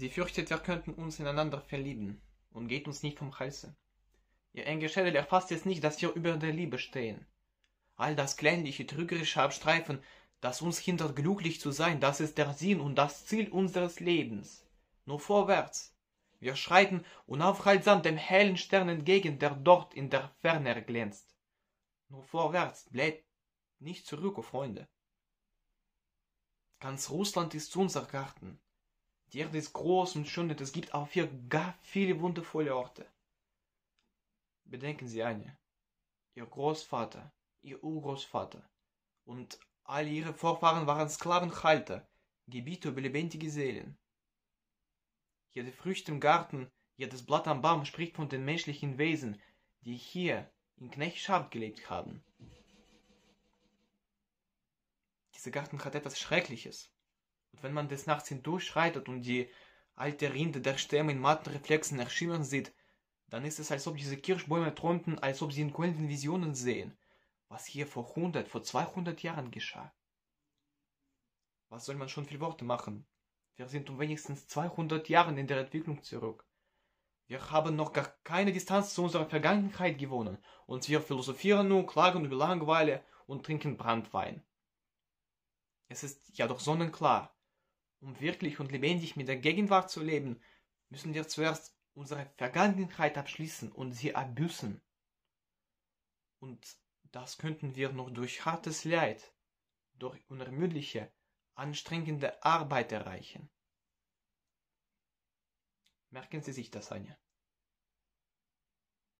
Sie fürchtet, wir könnten uns ineinander verlieben und geht uns nicht vom Halse. Ihr enge Schädel erfasst jetzt nicht, dass wir über der Liebe stehen. All das kleinliche, trügerische Abstreifen, das uns hindert, glücklich zu sein, das ist der Sinn und das Ziel unseres Lebens. Nur vorwärts. Wir schreiten unaufhaltsam dem hellen Stern entgegen, der dort in der Ferne glänzt. Nur vorwärts, bleibt nicht zurück, oh Freunde. Ganz Russland ist unser Garten. Die Erde ist groß und schön, und es gibt auf ihr gar viele wundervolle Orte. Bedenken Sie eine. Ihr Großvater, Ihr Urgroßvater und all Ihre Vorfahren waren Sklavenhalter, Gebiete über lebendige Seelen. Jede Früchte im Garten, jedes Blatt am Baum spricht von den menschlichen Wesen, die hier in Knechtschaft gelebt haben. Dieser Garten hat etwas Schreckliches. Und wenn man des Nachts hindurchschreitet und die alte Rinde der Stämme in matten Reflexen erschimmern sieht, dann ist es, als ob diese Kirschbäume träumten, als ob sie in goldenen Visionen sehen, was hier vor hundert, vor zweihundert Jahren geschah. Was soll man schon viel Worte machen? Wir sind um wenigstens zweihundert Jahre in der Entwicklung zurück. Wir haben noch gar keine Distanz zu unserer Vergangenheit gewonnen, und wir philosophieren nur, klagen über Langeweile und trinken Brandwein. Es ist ja doch sonnenklar, um wirklich und lebendig mit der Gegenwart zu leben, müssen wir zuerst unsere Vergangenheit abschließen und sie abbüßen. Und das könnten wir nur durch hartes Leid, durch unermüdliche, anstrengende Arbeit erreichen. Merken Sie sich das eine.